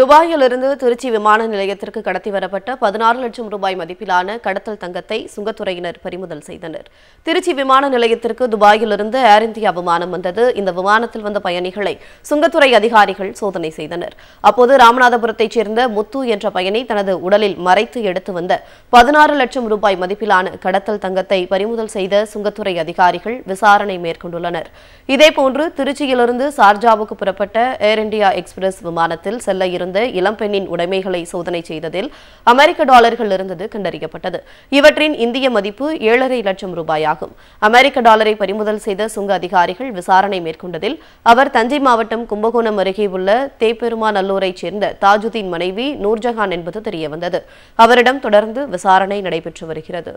துபாயிலிருந்து திருச்சி விமான நிலையத்திற்கு கடத்தி வரப்பட்ட பதினாறு லட்சம் ரூபாய் மதிப்பிலான கடத்தல் தங்கத்தை சுங்கத்துறையினர் பறிமுதல் செய்தனர் திருச்சி விமான நிலையத்திற்கு துபாயிலிருந்து ஏர் இந்தியா விமானம் வந்தது இந்த விமானத்தில் வந்த பயணிகளை சுங்கத்துறை அதிகாரிகள் சோதனை செய்தனர் அப்போது ராமநாதபுரத்தைச் சேர்ந்த முத்து என்ற பயணி தனது உடலில் மறைத்து எடுத்து வந்த பதினாறு லட்சம் ரூபாய் மதிப்பிலான கடத்தல் தங்கத்தை பறிமுதல் செய்த சுங்கத்துறை அதிகாரிகள் விசாரணை மேற்கொண்டுள்ளனர் இதேபோன்று திருச்சியிலிருந்து சார்ஜாவுக்கு புறப்பட்ட ஏர் இந்தியா எக்ஸ்பிரஸ் விமானத்தில் செல்ல இருந்த இளம்பெண்ணின் உடைமைகளை சோதனை செய்ததில் அமெரிக்க டாலர்கள் இருந்தது கண்டறியப்பட்டது இவற்றின் இந்திய மதிப்பு ஏழரை லட்சம் ரூபாயாகும் அமெரிக்க டாலரை பறிமுதல் செய்த சுங்க அதிகாரிகள் விசாரணை மேற்கொண்டதில் அவர் தஞ்சை மாவட்டம் கும்பகோணம் அருகே உள்ள தேப்பெருமா நல்லூரைச் சேர்ந்த தாஜுதீன் மனைவி நூர்ஜஹான் என்பது தெரியவந்தது அவரிடம் தொடர்ந்து விசாரணை நடைபெற்று வருகிறது